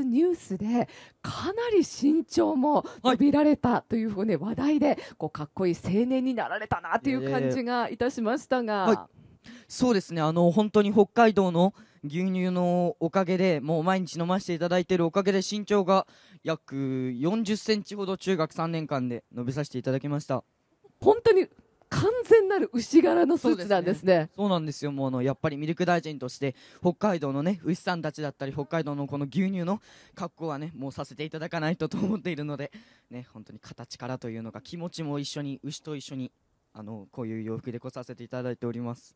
ニュースでかなり身長も伸びられたというふうに話題でこうかっこいい青年になられたなという感じがいたしましたが、はい、そうですねあの本当に北海道の牛乳のおかげでもう毎日飲ませていただいているおかげで身長が約4 0センチほど中学3年間で伸びさせていただきました。本当になる牛柄のスーツなんですね。そう、ね,、なんですよ。もうあのやっぱりミルク大臣として北海道のね牛さんたちだったり北海道のこの牛乳の格好はねもうさせていただかないとと思っているのでね本当に形からというのか気持ちも一緒に牛と一緒にあのこういう洋服で来させていただいております。